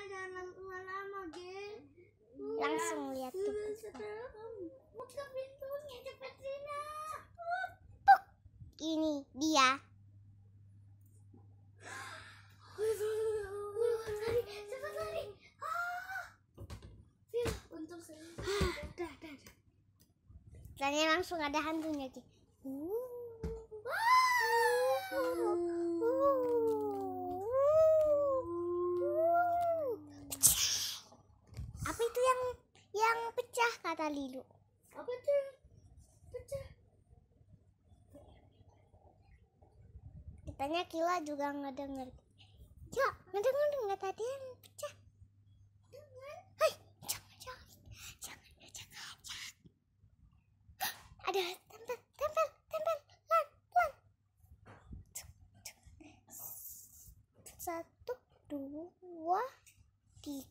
jangan langsung lama, geng. Langsung lihat tuh. Buka pintunya cepat Ini dia. Cepat lari. Tanya ah. ah, langsung ada hantunya, Ki. Uh. pecah kata Lilu. Apa tuh? Pecah. Katanya Kila juga ngedenger. Ya, ngedenger nggak tadi yang pecah. Hai, jangan jangan jangan ngajak ngajak. Ada tempel tempel tempel lan lan. Satu dua tiga.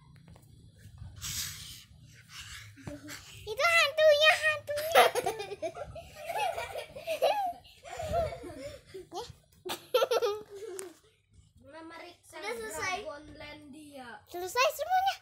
Itu hantunya, hantunya. Memeriksa Dragonlandia. Selesai semuanya.